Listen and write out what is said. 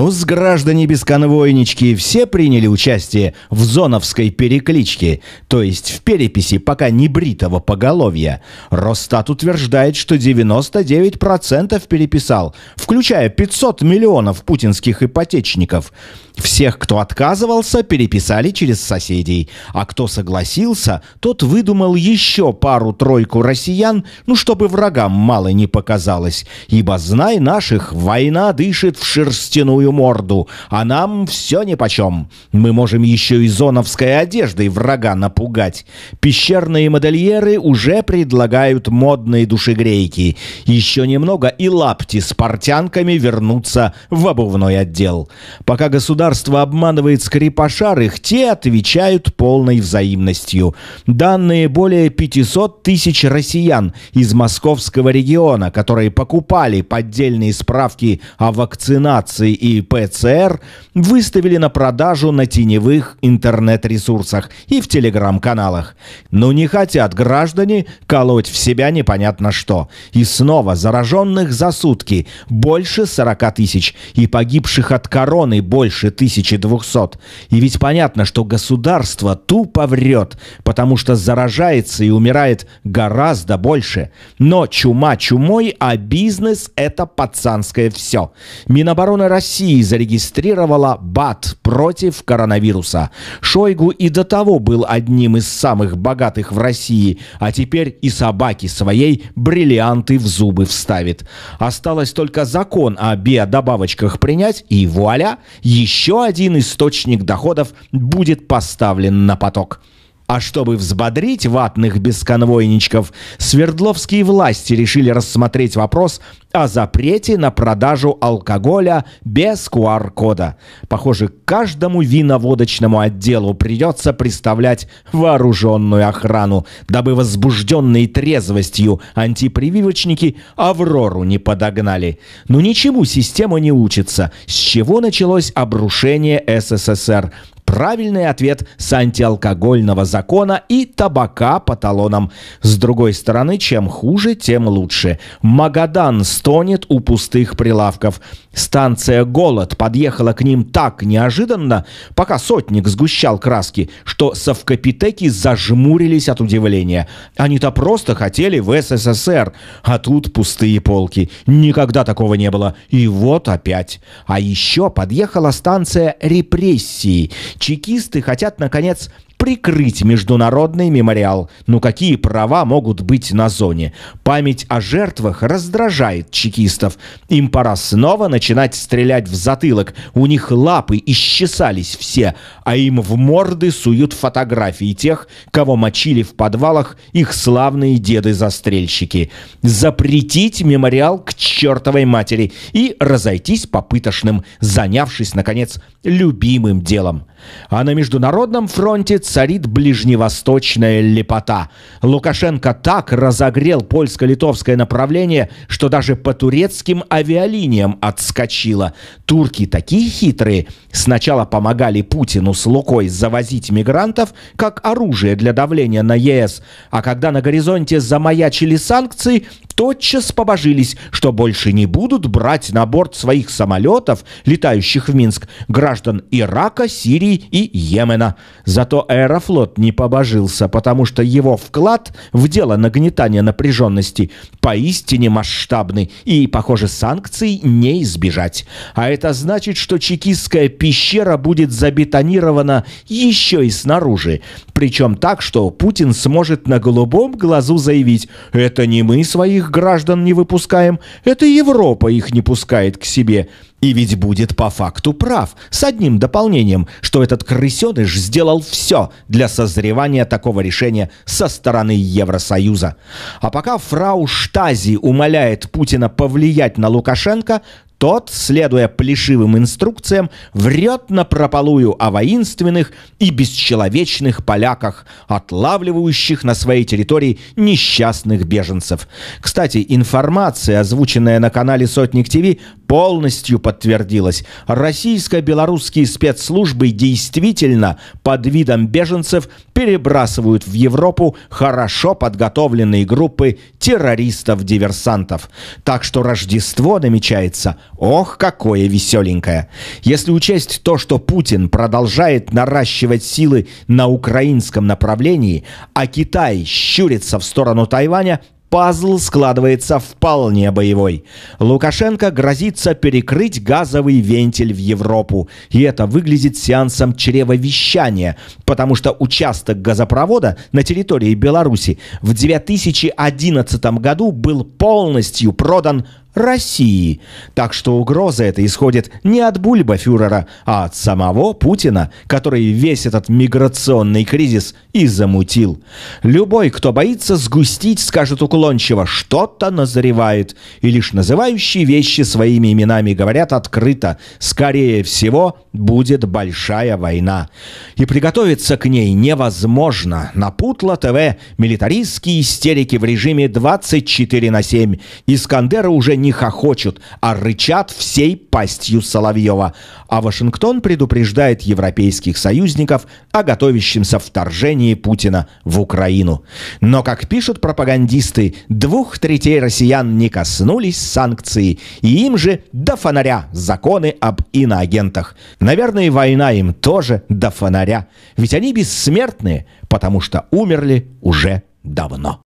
Ну-с, граждане бесконвойнички, все приняли участие в зоновской перекличке, то есть в переписи пока не бритого поголовья. Росстат утверждает, что 99% переписал, включая 500 миллионов путинских ипотечников. Всех, кто отказывался, переписали через соседей, а кто согласился, тот выдумал еще пару-тройку россиян, ну, чтобы врагам мало не показалось, ибо, знай наших, война дышит в шерстяную самую морду, а нам все нипочем. Мы можем еще и зоновской одеждой врага напугать. Пещерные модельеры уже предлагают модные душегрейки. Еще немного и лапти с портянками вернутся в обувной отдел. Пока государство обманывает скрипашарых, те отвечают полной взаимностью. Данные более 500 тысяч россиян из московского региона, которые покупали поддельные справки о вакцинации и и ПЦР выставили на продажу на теневых интернет-ресурсах и в телеграм-каналах. Но не хотят граждане колоть в себя непонятно что. И снова зараженных за сутки больше 40 тысяч и погибших от короны больше 1200. И ведь понятно, что государство тупо врет, потому что заражается и умирает гораздо больше. Но чума чумой, а бизнес – это пацанское все. Минобороны России России зарегистрировала БАТ против коронавируса. Шойгу и до того был одним из самых богатых в России, а теперь и собаки своей бриллианты в зубы вставит. Осталось только закон о биодобавочках принять, и вуаля, еще один источник доходов будет поставлен на поток. А чтобы взбодрить ватных бесконвойничков, свердловские власти решили рассмотреть вопрос о запрете на продажу алкоголя без QR-кода. Похоже, каждому виноводочному отделу придется представлять вооруженную охрану, дабы возбужденные трезвостью антипрививочники «Аврору» не подогнали. Но ну ничему система не учится, с чего началось обрушение СССР, правильный ответ с антиалкогольного закона и табака по талонам. С другой стороны, чем хуже, тем лучше. Магадан стонет у пустых прилавков. Станция «Голод» подъехала к ним так неожиданно, пока сотник сгущал краски, что совкапитеки зажмурились от удивления. Они-то просто хотели в СССР, а тут пустые полки. Никогда такого не было. И вот опять. А еще подъехала станция репрессии. Чекисты хотят, наконец, прикрыть международный мемориал. Но ну какие права могут быть на зоне? Память о жертвах раздражает чекистов. Им пора снова начинать стрелять в затылок. У них лапы исчесались все, а им в морды суют фотографии тех, кого мочили в подвалах их славные деды-застрельщики. Запретить мемориал к чертовой матери и разойтись попыточным, занявшись, наконец, любимым делом. А на международном фронте царит ближневосточная лепота. Лукашенко так разогрел польско-литовское направление, что даже по турецким авиалиниям отскочило. Турки такие хитрые. Сначала помогали Путину с Лукой завозить мигрантов как оружие для давления на ЕС. А когда на горизонте замаячили санкции, тотчас побожились, что больше не будут брать на борт своих самолетов, летающих в Минск, граждан Ирака, Сирии и Йемена. Зато Аэрофлот не побожился, потому что его вклад в дело нагнетания напряженности поистине масштабный и, похоже, санкций не избежать. А это значит, что чекистская пещера будет забетонирована еще и снаружи. Причем так, что Путин сможет на голубом глазу заявить «Это не мы своих граждан не выпускаем, это Европа их не пускает к себе». И ведь будет по факту прав, с одним дополнением, что этот крысеныш сделал все для созревания такого решения со стороны Евросоюза. А пока фрау Штази умоляет Путина повлиять на Лукашенко, тот, следуя плешивым инструкциям, врет на прополую о воинственных и бесчеловечных поляках, отлавливающих на своей территории несчастных беженцев. Кстати, информация, озвученная на канале Сотник ТВ, полностью подтвердилась. Российско-белорусские спецслужбы действительно под видом беженцев перебрасывают в Европу хорошо подготовленные группы террористов-диверсантов. Так что Рождество намечается – Ох, какое веселенькое! Если учесть то, что Путин продолжает наращивать силы на украинском направлении, а Китай щурится в сторону Тайваня, пазл складывается вполне боевой. Лукашенко грозится перекрыть газовый вентиль в Европу, и это выглядит сеансом чревовещания, потому что участок газопровода на территории Беларуси в 2011 году был полностью продан России. Так что угроза эта исходит не от Бульба фюрера, а от самого Путина, который весь этот миграционный кризис и замутил. Любой, кто боится сгустить, скажет уклончиво, что-то назревает. И лишь называющие вещи своими именами говорят открыто, скорее всего, будет большая война. И приготовиться к ней невозможно. На Путло ТВ милитаристские истерики в режиме 24 на 7. Искандера уже не хохочут, а рычат всей пастью Соловьева. А Вашингтон предупреждает европейских союзников о готовящемся вторжении Путина в Украину. Но, как пишут пропагандисты, двух третей россиян не коснулись санкции, и им же до фонаря законы об иноагентах. Наверное, война им тоже до фонаря, ведь они бессмертные, потому что умерли уже давно.